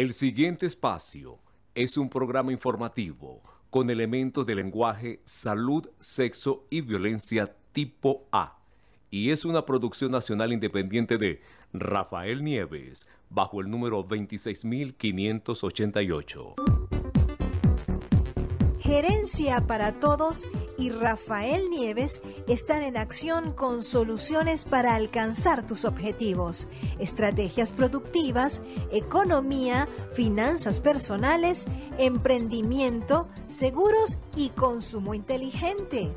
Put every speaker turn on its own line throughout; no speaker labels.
El siguiente espacio es un programa informativo con elementos de lenguaje, salud, sexo y violencia tipo A y es una producción nacional independiente de Rafael Nieves bajo el número 26588. Gerencia para Todos y Rafael Nieves están en acción con soluciones para alcanzar tus objetivos, estrategias productivas, economía, finanzas personales, emprendimiento, seguros y consumo inteligente.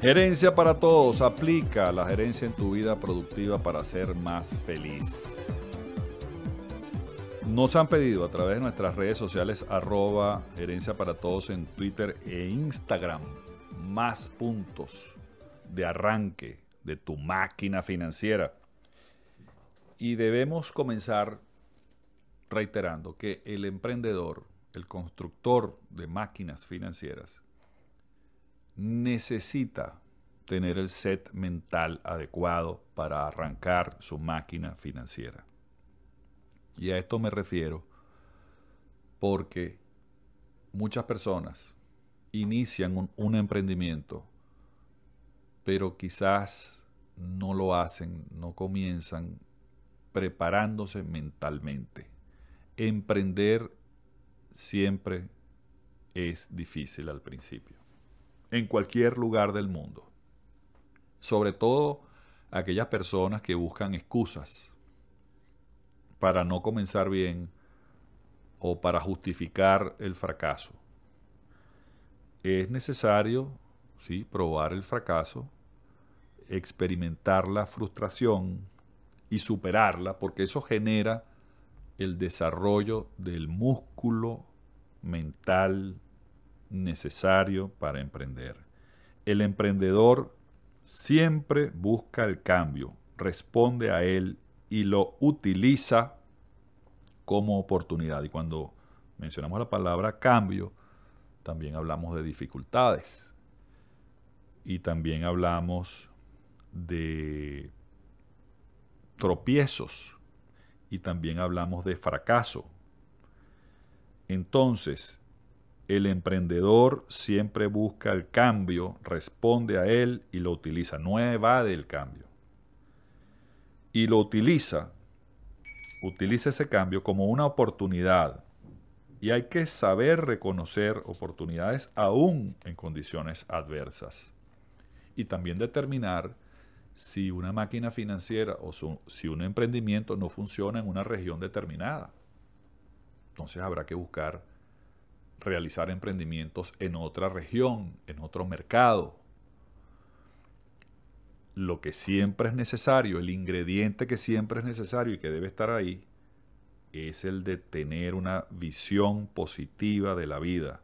Gerencia para Todos aplica la gerencia en tu vida productiva para ser más feliz. Nos han pedido a través de nuestras redes sociales arroba herencia para todos en Twitter e Instagram más puntos de arranque de tu máquina financiera. Y debemos comenzar reiterando que el emprendedor, el constructor de máquinas financieras, necesita tener el set mental adecuado para arrancar su máquina financiera. Y a esto me refiero porque muchas personas inician un, emprendimiento, pero quizás no lo hacen, no comienzan preparándose mentalmente. Emprender siempre es difícil al principio, en cualquier lugar del mundo. Sobre todo aquellas personas que buscan excusas para no comenzar bien o para justificar el fracaso. Es necesario ¿sí? probar el fracaso, experimentar la frustración y superarla, porque eso genera el desarrollo del músculo mental necesario para emprender. El emprendedor siempre busca el cambio, responde a él y lo utiliza como oportunidad. Y cuando mencionamos la palabra cambio, también hablamos de dificultades. Y también hablamos de tropiezos. Y también hablamos de fracaso. Entonces, el emprendedor siempre busca el cambio, responde a él y lo utiliza. No evade el cambio y lo utiliza, utiliza ese cambio como una oportunidad. Y hay que saber reconocer oportunidades aún en condiciones adversas. Y también determinar si una máquina financiera o si un emprendimiento no funciona en una región determinada. Entonces habrá que buscar realizar emprendimientos en otra región, en otro mercado, lo que siempre es necesario, el ingrediente que siempre es necesario y que debe estar ahí, es el de tener una visión positiva de la vida.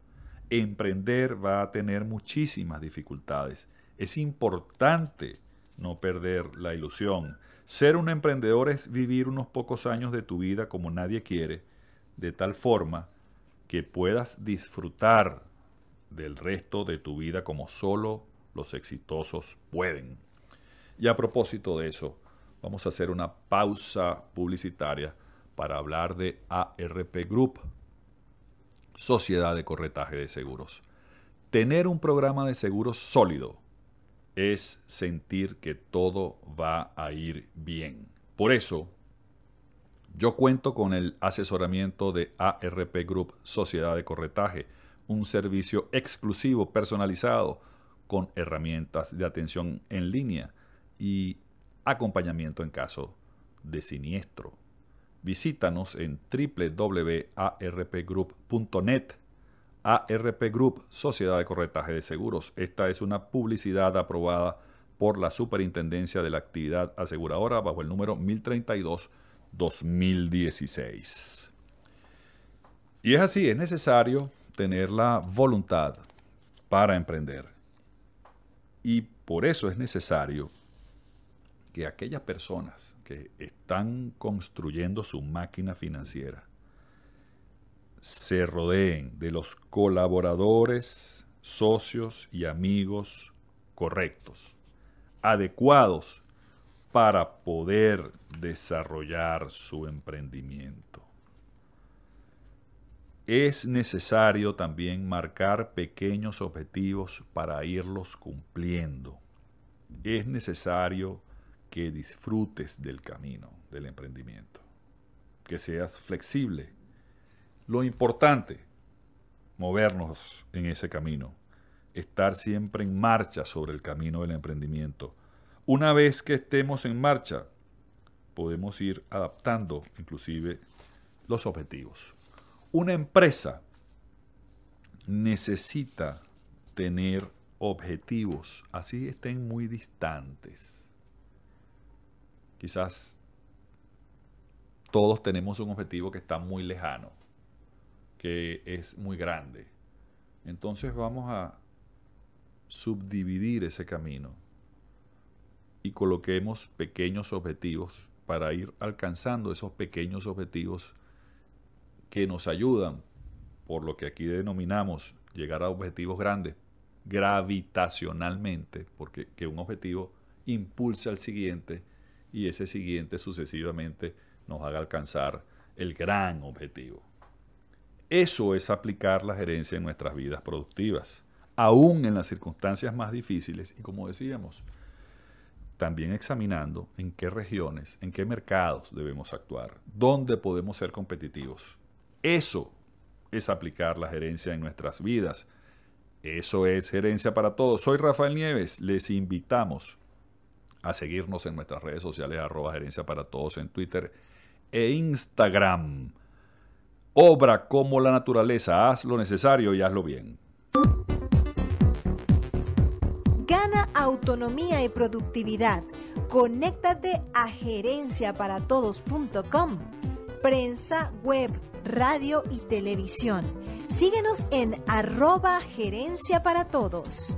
Emprender va a tener muchísimas dificultades. Es importante no perder la ilusión. Ser un emprendedor es vivir unos pocos años de tu vida como nadie quiere, de tal forma que puedas disfrutar del resto de tu vida como solo los exitosos pueden. Y a propósito de eso, vamos a hacer una pausa publicitaria para hablar de ARP Group, Sociedad de Corretaje de Seguros. Tener un programa de seguros sólido es sentir que todo va a ir bien. Por eso, yo cuento con el asesoramiento de ARP Group Sociedad de Corretaje, un servicio exclusivo personalizado con herramientas de atención en línea y acompañamiento en caso de siniestro. Visítanos en www.arpgroup.net. ARP Group, Sociedad de Corretaje de Seguros. Esta es una publicidad aprobada por la Superintendencia de la Actividad Aseguradora bajo el número 1032-2016. Y es así, es necesario tener la voluntad para emprender. Y por eso es necesario que aquellas personas que están construyendo su máquina financiera se rodeen de los colaboradores, socios y amigos correctos, adecuados para poder desarrollar su emprendimiento. Es necesario también marcar pequeños objetivos para irlos cumpliendo. Es necesario que disfrutes del camino del emprendimiento, que seas flexible. Lo importante, movernos en ese camino, estar siempre en marcha sobre el camino del emprendimiento. Una vez que estemos en marcha, podemos ir adaptando inclusive los objetivos. Una empresa necesita tener objetivos, así estén muy distantes. Quizás todos tenemos un objetivo que está muy lejano, que es muy grande. Entonces vamos a subdividir ese camino y coloquemos pequeños objetivos para ir alcanzando esos pequeños objetivos que nos ayudan, por lo que aquí denominamos llegar a objetivos grandes, gravitacionalmente, porque un objetivo impulsa al siguiente y ese siguiente sucesivamente nos haga alcanzar el gran objetivo. Eso es aplicar la gerencia en nuestras vidas productivas, aún en las circunstancias más difíciles y como decíamos, también examinando en qué regiones, en qué mercados debemos actuar, dónde podemos ser competitivos. Eso es aplicar la gerencia en nuestras vidas. Eso es gerencia para todos. Soy Rafael Nieves. Les invitamos a seguirnos en nuestras redes sociales, arroba gerencia para todos en Twitter e Instagram. Obra como la naturaleza, haz lo necesario y hazlo bien. Gana autonomía y productividad. Conéctate a gerenciaparatodos.com. Prensa, web, radio y televisión. Síguenos en arroba gerencia para todos.